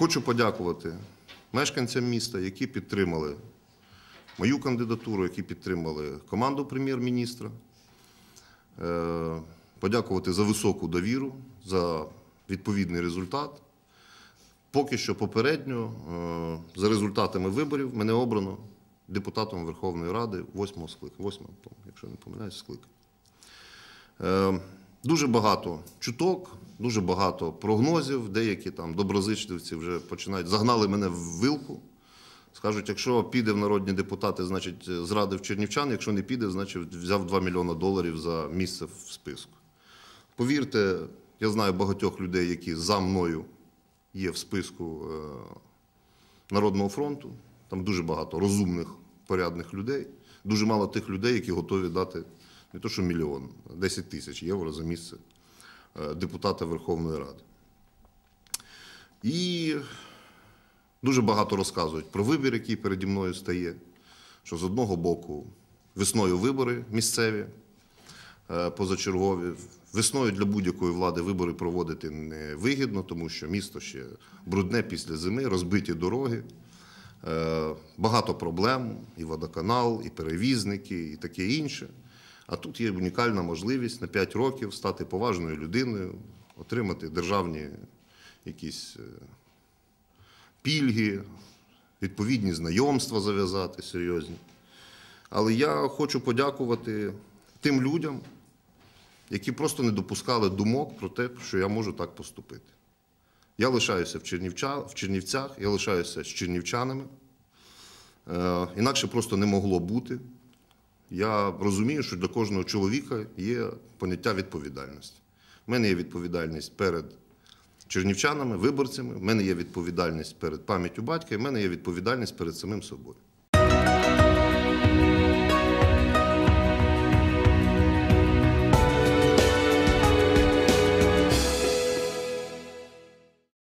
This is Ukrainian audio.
Хочу подякувати мешканцям міста, які підтримали мою кандидатуру, які підтримали команду прем'єр-міністра. Е, подякувати за високу довіру, за відповідний результат. Поки що попередньо, е, за результатами виборів, мене обрано депутатом Верховної Ради восьмого го склика. 8 якщо не помиляюсь, склика. Е, дуже багато чуток дуже багато прогнозів. Деякі там доброзичливці вже починають загнали мене в вилку. Скажуть, якщо піде в народні депутати, значить е, зрадив чернівчан. Якщо не піде, значить взяв 2 мільйони доларів за місце в списку. Повірте, я знаю багатьох людей, які за мною є в списку е, Народного фронту. Там дуже багато розумних, порядних людей. Дуже мало тих людей, які готові дати не то, що мільйон, а 10 тисяч євро за місце. Е, депутата Верховної Ради. І дуже багато розказують про вибір, який переді мною стає. Що з одного боку весною вибори місцеві е, позачергові. Весною для будь-якої влади вибори проводити невигідно, тому що місто ще брудне після зими, розбиті дороги, е, багато проблем: і водоканал, і перевізники, і таке інше. А тут є унікальна можливість на 5 років стати поважною людиною, отримати державні якісь е, пільги, відповідні знайомства зав'язати серйозні. Але я хочу подякувати тим людям, які просто не допускали думок про те, що я можу так поступити. Я лишаюся в, Чернівча, в Чернівцях, я лишаюся з чернівчанами. Е, інакше просто не могло бути я розумію, що для кожного чоловіка є поняття відповідальності. У мене є відповідальність перед чернівчанами, виборцями, в мене є відповідальність перед пам'яттю батька, і в мене є відповідальність перед самим собою.